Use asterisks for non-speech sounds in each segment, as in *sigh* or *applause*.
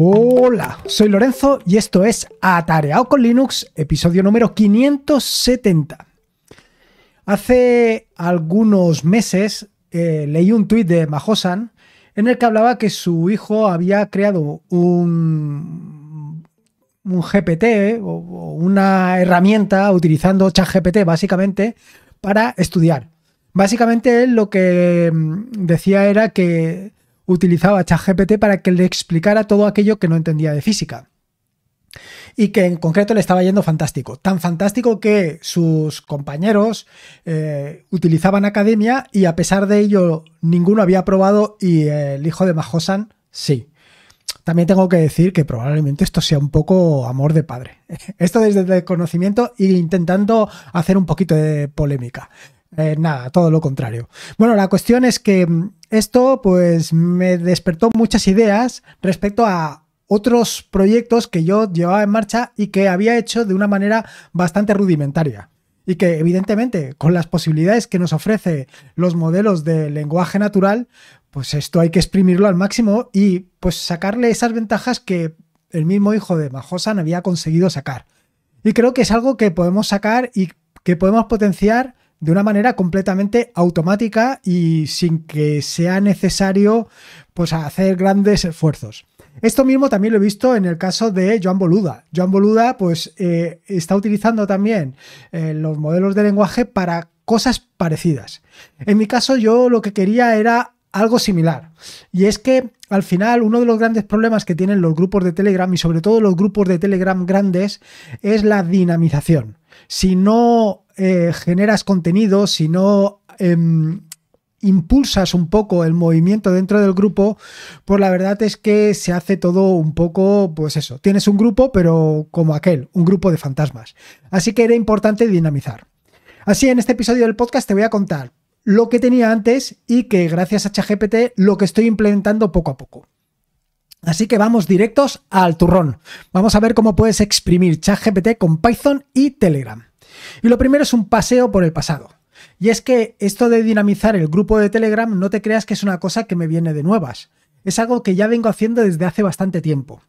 Hola, soy Lorenzo y esto es Atareado con Linux, episodio número 570. Hace algunos meses eh, leí un tuit de Mahosan en el que hablaba que su hijo había creado un, un GPT eh, o, o, una herramienta utilizando ChatGPT básicamente para estudiar. Básicamente él lo que mm, decía era que utilizaba ChatGPT para que le explicara todo aquello que no entendía de física. Y que en concreto le estaba yendo fantástico. Tan fantástico que sus compañeros eh, utilizaban academia y a pesar de ello ninguno había probado y el hijo de Mahosan sí. También tengo que decir que probablemente esto sea un poco amor de padre. *laughs* Esto desde el conocimiento e intentando hacer un poquito de polémica. Eh, nada, todo lo contrario. Bueno, la cuestión es que mm, esto pues me despertó muchas ideas respecto a otros proyectos que yo llevaba en marcha y que había hecho de una manera bastante rudimentaria. Y que evidentemente con las posibilidades que nos ofrece los modelos de lenguaje natural, pues esto hay que exprimirlo al máximo y pues sacarle esas ventajas que el mismo hijo de no había conseguido sacar. Y creo que es algo que podemos sacar y que podemos potenciar de una manera completamente automática y sin que sea necesario pues, hacer grandes esfuerzos. Esto mismo también lo he visto en el caso de Joan Boluda. Joan Boluda pues, eh, está utilizando también eh, los modelos de lenguaje para cosas parecidas. En mi caso yo lo que quería era algo similar. Y es que al final uno de los grandes problemas que tienen los grupos de Telegram y sobre todo los grupos de Telegram grandes es la dinamización. Si no eh, generas contenido, si no... Em, impulsas un poco el movimiento dentro del grupo, pues la verdad es que se hace todo un poco, pues eso, tienes un grupo, pero como aquel, un grupo de fantasmas. Así que era importante dinamizar. Así, en este episodio del podcast te voy a contar lo que tenía antes y que gracias a ChatGPT lo que estoy implementando poco a poco. Así que vamos directos al turrón. Vamos a ver cómo puedes exprimir ChatGPT con Python y Telegram. Y lo primero es un paseo por el pasado. Y es que esto de dinamizar el grupo de Telegram no te creas que es una cosa que me viene de nuevas. Es algo que ya vengo haciendo desde hace bastante tiempo.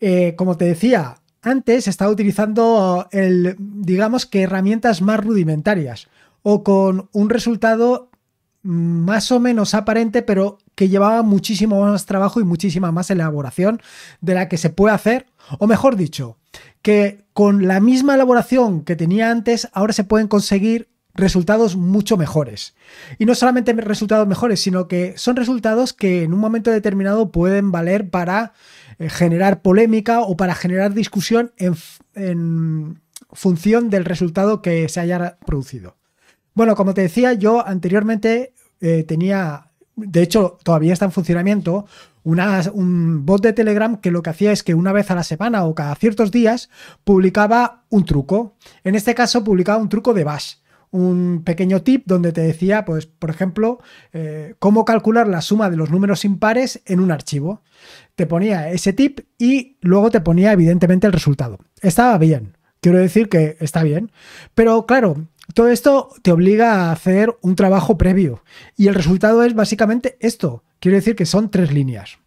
Eh, como te decía, antes estaba utilizando el, digamos que herramientas más rudimentarias o con un resultado más o menos aparente, pero que llevaba muchísimo más trabajo y muchísima más elaboración de la que se puede hacer, o mejor dicho, que con la misma elaboración que tenía antes, ahora se pueden conseguir resultados mucho mejores. Y no solamente resultados mejores, sino que son resultados que en un momento determinado pueden valer para eh, generar polémica o para generar discusión en función del resultado que se haya producido. Bueno, como te decía, yo anteriormente eh, tenía, de hecho, todavía está en funcionamiento, un bot de Telegram que lo que hacía es que una vez a la semana o cada ciertos días publicaba un truco. En este caso, publicaba un truco de Bash un pequeño tip donde te decía, pues, por ejemplo, eh, cómo calcular la suma de los números impares en un archivo. Te ponía ese tip y luego te ponía, evidentemente, el resultado. Estaba bien. Quiero decir que está bien. Pero claro, todo esto te obliga a hacer un trabajo previo y el resultado es básicamente esto. Quiero decir que son tres líneas.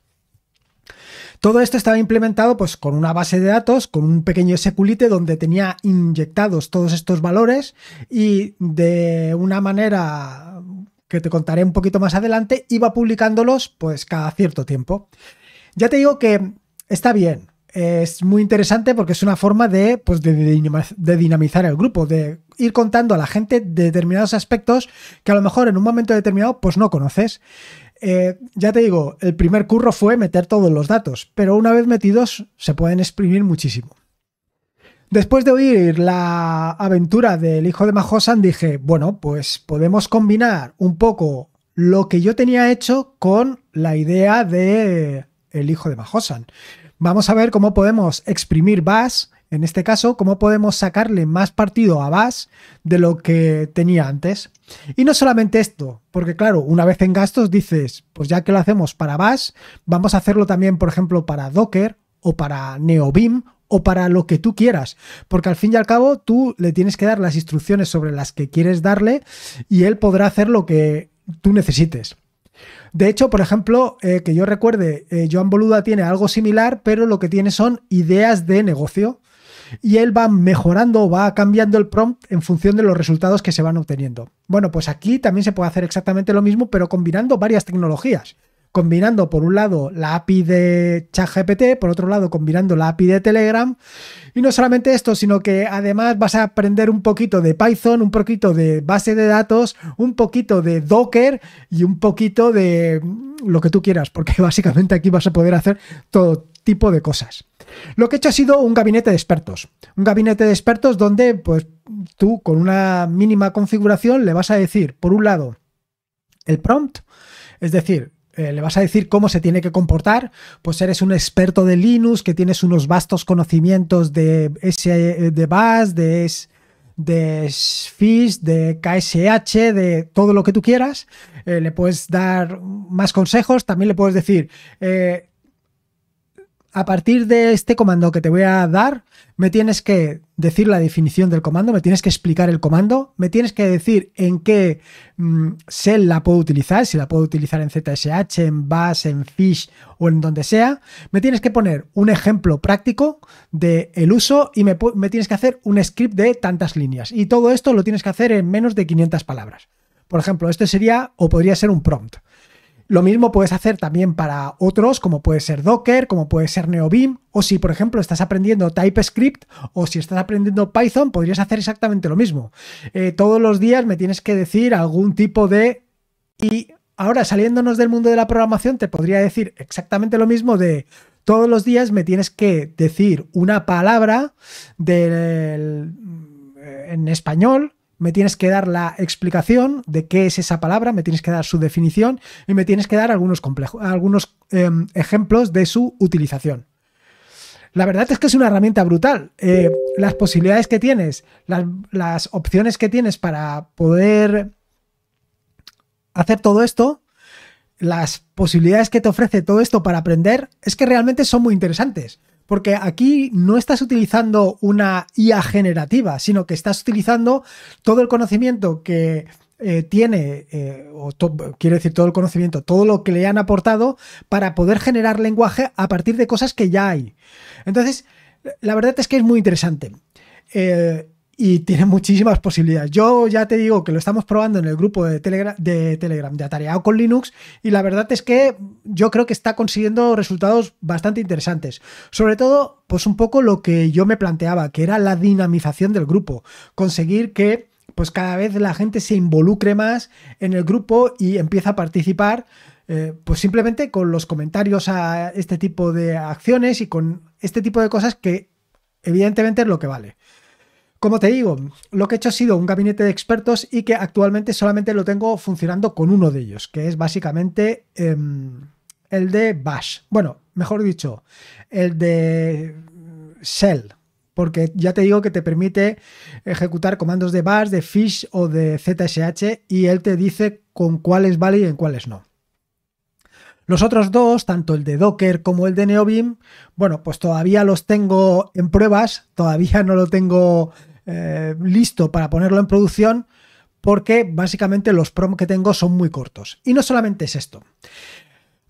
Todo esto estaba implementado pues, con una base de datos, con un pequeño SQLite donde tenía inyectados todos estos valores y de una manera que te contaré un poquito más adelante, iba publicándolos pues cada cierto tiempo. Ya te digo que está bien, es muy interesante porque es una forma de, pues, de dinamizar el grupo, de ir contando a la gente determinados aspectos que a lo mejor en un momento determinado pues no conoces. Eh, ya te digo, el primer curro fue meter todos los datos, pero una vez metidos se pueden exprimir muchísimo. Después de oír la aventura del hijo de Mahosan, dije, bueno, pues podemos combinar un poco lo que yo tenía hecho con la idea de el hijo de Mahosan. Vamos a ver cómo podemos exprimir vas en este caso, cómo podemos sacarle más partido a Bass de lo que tenía antes. Y no solamente esto, porque claro, una vez en gastos dices, pues ya que lo hacemos para Bash, vamos a hacerlo también, por ejemplo, para Docker o para NeoBeam o para lo que tú quieras, porque al fin y al cabo tú le tienes que dar las instrucciones sobre las que quieres darle y él podrá hacer lo que tú necesites. De hecho, por ejemplo, eh, que yo recuerde, eh, Joan Boluda tiene algo similar, pero lo que tiene son ideas de negocio y él va mejorando, va cambiando el prompt en función de los resultados que se van obteniendo. Bueno, pues aquí también se puede hacer exactamente lo mismo, pero combinando varias tecnologías. Combinando por un lado la API de ChatGPT, por otro lado combinando la API de Telegram. Y no solamente esto, sino que además vas a aprender un poquito de Python, un poquito de base de datos, un poquito de Docker y un poquito de lo que tú quieras, porque *laughs* básicamente aquí vas a poder hacer todo tipo de cosas. Lo que he hecho ha sido un gabinete de expertos. Un gabinete de expertos donde, pues, tú con una mínima configuración le vas a decir, por un lado, el prompt, es decir, eh, le vas a decir cómo se tiene que comportar, pues eres un experto de Linux, que tienes unos vastos conocimientos de, S, de BAS, de, de de KSH, de todo lo que tú quieras. Eh, le puedes dar más consejos, también le puedes decir... Eh, a partir de este comando que te voy a dar, me tienes que decir la definición del comando, me tienes que explicar el comando, me tienes que decir en qué mmm, la puedo utilizar, si la puedo utilizar en ZSH, en Bash, en Fish o en donde sea. Me tienes que poner un ejemplo práctico del el uso y me, me tienes que hacer un script de tantas líneas. Y todo esto lo tienes que hacer en menos de 500 palabras. Por ejemplo, este sería o podría ser un prompt. Lo mismo puedes hacer también para otros, como puede ser Docker, como puede ser NeoBeam, o si, por ejemplo, estás aprendiendo TypeScript o si estás aprendiendo Python, podrías hacer exactamente lo mismo. Eh, todos los días me tienes que decir algún tipo de... Y ahora, saliéndonos del mundo de la programación, te podría decir exactamente lo mismo de... Todos los días me tienes que decir una palabra del, eh, en español me tienes que dar la explicación de qué es esa palabra, me tienes que dar su definición y me tienes que dar algunos, algunos em, ejemplos de su utilización. La verdad es que es una herramienta brutal. Eh, las posibilidades que tienes, las opciones que tienes para poder hacer todo esto, las posibilidades que te ofrece todo esto para aprender, es que realmente son muy interesantes porque aquí no estás utilizando una IA generativa, sino que estás utilizando todo el conocimiento que eh, tiene, eh, o quiero decir todo el conocimiento, todo lo que le han aportado para poder generar lenguaje a partir de cosas que ya hay. Entonces, la verdad es que es muy interesante. Eh, y tiene muchísimas posibilidades. Yo ya te digo que lo estamos probando en el grupo de Telegram de, Telegram, de Atareado con Linux y la verdad es que yo creo que está consiguiendo resultados bastante interesantes. Sobre todo, pues un poco lo que yo me planteaba, que era la dinamización del grupo. Conseguir que pues cada vez la gente se involucre más en el grupo y empieza a participar eh, pues simplemente con los comentarios a este tipo de acciones y con este tipo de cosas que evidentemente es lo que vale. Como te digo, lo que he hecho ha sido un gabinete de expertos y que actualmente solamente lo tengo funcionando con uno de ellos, que es básicamente em, el de Bash. Bueno, mejor dicho, el de Shell, porque ya te digo que te permite ejecutar comandos de bash, de fish o de zsh y él te dice con cuáles vale y en cuáles no. Los otros dos, tanto el de Docker como el de Neobim, bueno, pues todavía los tengo en pruebas, todavía no lo tengo eh, listo para ponerlo en producción porque básicamente los prom que tengo son muy cortos. Y no solamente es esto.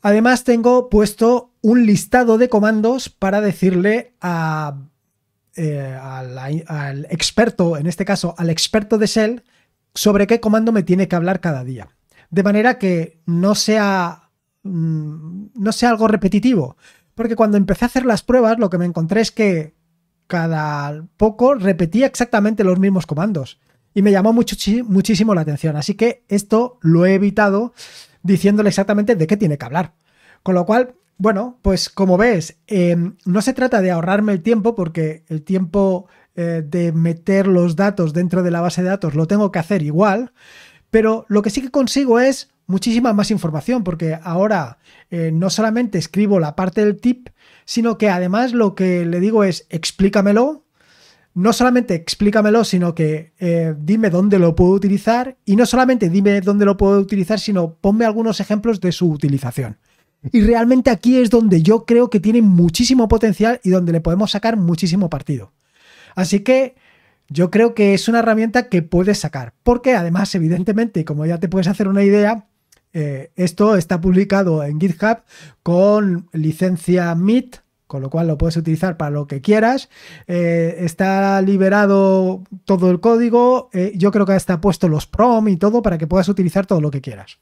Además tengo puesto un listado de comandos para decirle a, eh, al, experto, en este caso al experto de Shell, sobre qué comando me tiene que hablar cada día. De manera que no sea, mm, no sea algo repetitivo. Porque cuando empecé a hacer las pruebas, lo que me encontré es que cada poco repetía exactamente los mismos comandos. Y me llamó mucho, muchísimo la atención. Así que esto lo he evitado diciéndole exactamente de qué tiene que hablar. Con lo cual, bueno, pues como ves, em, no se trata de ahorrarme el tiempo porque el tiempo eh, de meter los datos dentro de la base de datos lo tengo que hacer igual. Pero lo que sí que consigo es muchísima más información, porque ahora eh, no solamente escribo la parte del tip, sino que además lo que le digo es explícamelo, no solamente explícamelo, sino que eh, dime dónde lo puedo utilizar, y no solamente dime dónde lo puedo utilizar, sino ponme algunos ejemplos de su utilización. Y realmente aquí es donde yo creo que tiene muchísimo potencial y donde le podemos sacar muchísimo partido. Así que yo creo que es una herramienta que puedes sacar, porque además, evidentemente, como ya te puedes hacer una idea, eh, esto está publicado en GitHub con licencia MIT, con lo cual lo puedes utilizar para lo que quieras. Eh, está liberado todo el código. Eh, yo creo que está puesto los prom y todo para que puedas utilizar todo lo que quieras.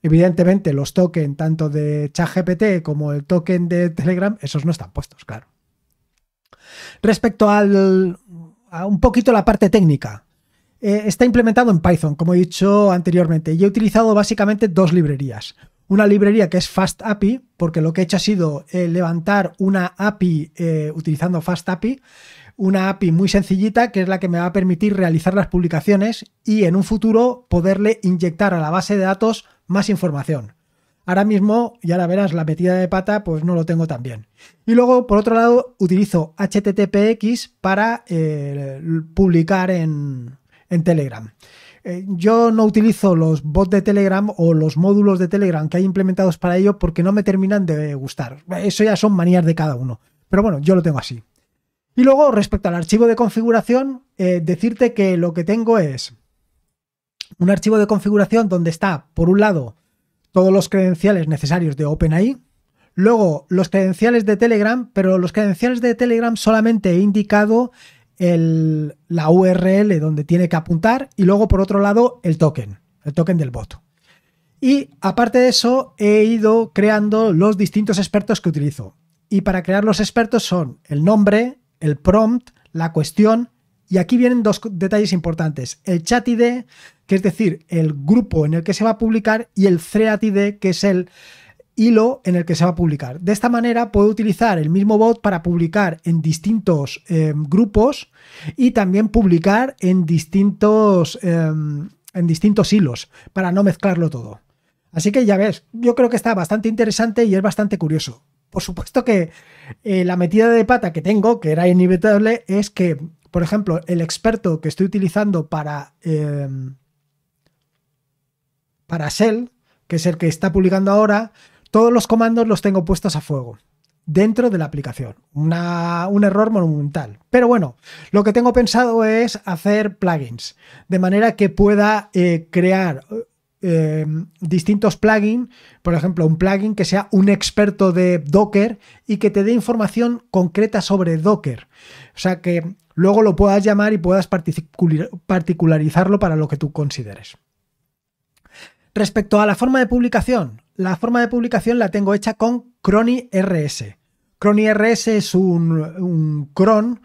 Evidentemente, los tokens tanto de ChatGPT como el token de Telegram, esos no están puestos, claro. Respecto a un poquito la parte técnica, eh, está implementado en Python, como he dicho anteriormente, y he utilizado básicamente dos librerías. Una librería que es FastAPI, porque lo que he hecho ha sido eh, levantar una API eh, utilizando FastAPI, una API muy sencillita que es la que me va a permitir realizar las publicaciones y en un futuro poderle inyectar a la base de datos más información. Ahora mismo, y ahora verás, la metida de pata, pues no lo tengo tan bien. Y luego, por otro lado, utilizo HTTPX para publicar en, en Telegram. Eh, yo no utilizo los bots de Telegram o los módulos de Telegram que hay implementados para ello porque no me terminan de gustar. Eso ya son manías de cada uno. Pero bueno, yo lo tengo así. Y luego, respecto al archivo de configuración, eh, decirte que lo que tengo es un archivo de configuración donde está, por un lado, todos los credenciales necesarios de OpenAI, luego los credenciales de Telegram, pero los credenciales de Telegram solamente he indicado la URL donde tiene que apuntar y luego por otro lado el token, el token del bot. Y aparte de eso, he ido creando los distintos expertos que utilizo. Y para crear los expertos son el nombre, el prompt, la cuestión. Y aquí vienen dos detalles importantes. El chat ID, que es decir, el grupo en el que se va a publicar, y el thread ID, que es el, hilo en el que se va a publicar. De esta manera puedo utilizar el mismo bot para publicar en distintos em, grupos y también publicar en distintos, em, en distintos hilos para no mezclarlo todo. Así que ya ves, yo creo que está bastante interesante y es bastante curioso. Por supuesto que eh, la metida de pata que tengo, que era inevitable, es que, por ejemplo, el experto que estoy utilizando para, em, para Shell, que es el que está publicando ahora, todos los comandos los tengo puestos a fuego dentro de la aplicación. un error monumental. Pero bueno, lo que tengo pensado es hacer plugins, de manera que pueda eh, crear eh, distintos plugins, por ejemplo, un plugin que sea un experto de Docker y que te dé información concreta sobre Docker. O sea que luego lo puedas llamar y puedas particularizarlo para lo que tú consideres. Respecto a la forma de publicación, la forma de publicación la tengo hecha con Crony RS. Crony RS es un, cron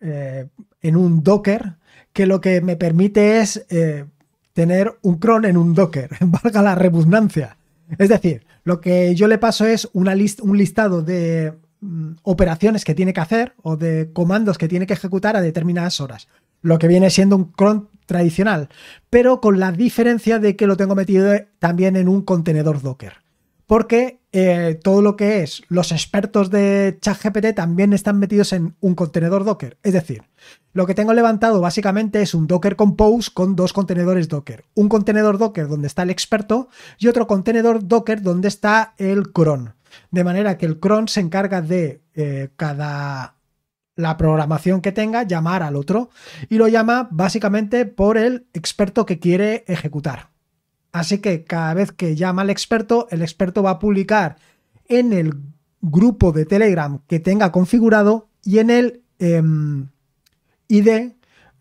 eh, en un Docker que lo que me permite es eh, tener un cron en un Docker, *laughs* valga la redundancia. Es decir, lo que yo le paso es una un listado de mm, operaciones que tiene que hacer o de comandos que tiene que ejecutar a determinadas horas. Lo que viene siendo un cron tradicional, pero con la diferencia de que lo tengo metido también en un contenedor Docker. Porque eh, todo lo que es los expertos de ChatGPT también están metidos en un contenedor Docker. Es decir, lo que tengo levantado básicamente es un Docker Compose con dos contenedores Docker. Un contenedor Docker donde está el experto y otro contenedor Docker donde está el cron. De manera que el cron se encarga de eh, cada la programación que tenga, llamar al otro. Y lo llama básicamente por el experto que quiere ejecutar. Así que cada vez que llama al experto, el experto va a publicar en el grupo de Telegram que tenga configurado y en el em, ID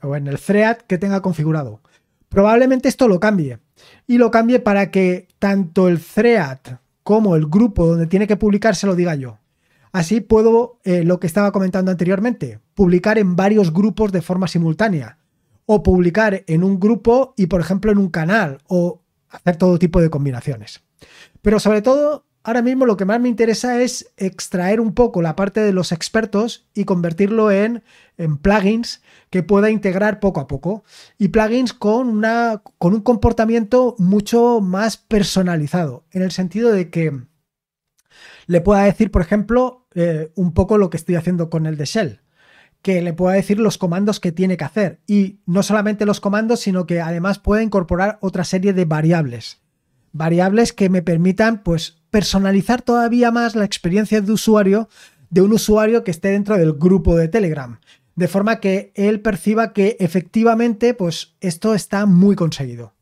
o en el thread que tenga configurado. Probablemente esto lo cambie y lo cambie para que tanto el thread como el grupo donde tiene que publicar se lo diga yo. Así puedo, eh, lo que estaba comentando anteriormente, publicar en varios grupos de forma simultánea. O publicar en un grupo y, por ejemplo, en un canal. O hacer todo tipo de combinaciones. Pero sobre todo, ahora mismo lo que más me interesa es extraer un poco la parte de los expertos y convertirlo en, en plugins que pueda integrar poco a poco. Y plugins con, una, con un comportamiento mucho más personalizado, en el sentido de que le pueda decir, por ejemplo, eh, un poco lo que estoy haciendo con el de Shell, que le pueda decir los comandos que tiene que hacer. Y no solamente los comandos, sino que además puede incorporar otra serie de variables. Variables que me permitan, pues, personalizar todavía más la experiencia de usuario de un usuario que esté dentro del grupo de Telegram. De forma que él perciba que efectivamente, pues, esto está muy conseguido.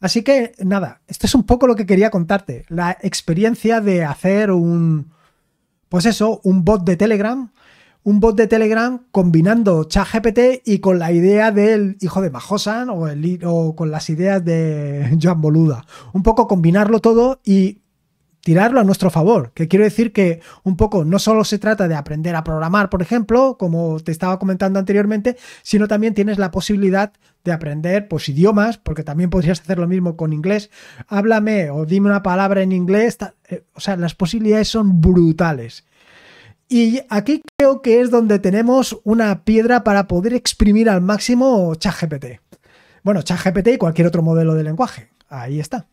Así que nada, esto es un poco lo que quería contarte. La experiencia de hacer un, pues eso, un bot de Telegram. Un bot de Telegram combinando ChatGPT y con la idea del hijo de Majosan o, o con las ideas de Joan Boluda. Un poco combinarlo todo y tirarlo a nuestro favor. Que quiero decir que un poco no solo se trata de aprender a programar, por ejemplo, como te estaba comentando anteriormente, sino también tienes la posibilidad de aprender pues idiomas, porque también podrías hacer lo mismo con inglés. Háblame o dime una palabra en inglés. Eh, o sea, las posibilidades son brutales. Y aquí creo que es donde tenemos una piedra para poder exprimir al máximo ChatGPT. Bueno, ChatGPT y cualquier otro modelo de lenguaje. Ahí está.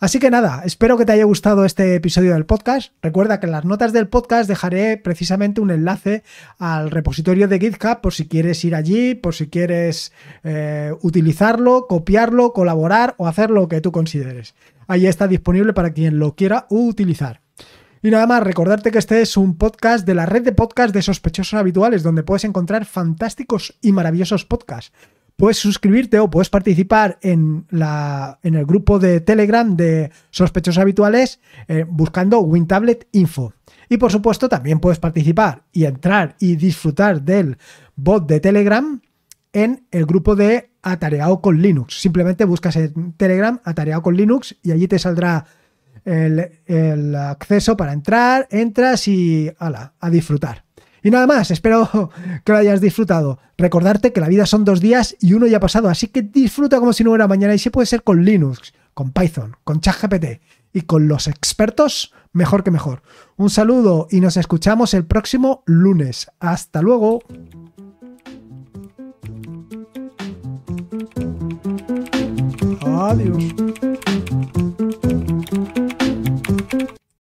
Así que nada, espero que te haya gustado este episodio del podcast. Recuerda que en las notas del podcast dejaré precisamente un enlace al repositorio de GitHub por si quieres ir allí, por si quieres eh, utilizarlo, copiarlo, colaborar o hacer lo que tú consideres. Ahí está disponible para quien lo quiera utilizar. Y nada más, recordarte que este es un podcast de la red de podcasts de sospechosos habituales, donde puedes encontrar fantásticos y maravillosos podcasts puedes suscribirte o puedes participar en, la, en el grupo de Telegram de sospechosos habituales eh, buscando WinTablet Info. Y por supuesto también puedes participar y entrar y disfrutar del bot de Telegram en el grupo de Atareado con Linux. Simplemente buscas en Telegram Atareado con Linux y allí te saldrá el, el acceso para entrar, entras y ala, a disfrutar. Y nada más, espero que lo hayas disfrutado. Recordarte que la vida son dos días y uno ya ha pasado, así que disfruta como si no hubiera mañana y si puede ser con Linux, con Python, con ChatGPT y con los expertos, mejor que mejor. Un saludo y nos escuchamos el próximo lunes. Hasta luego. Adiós.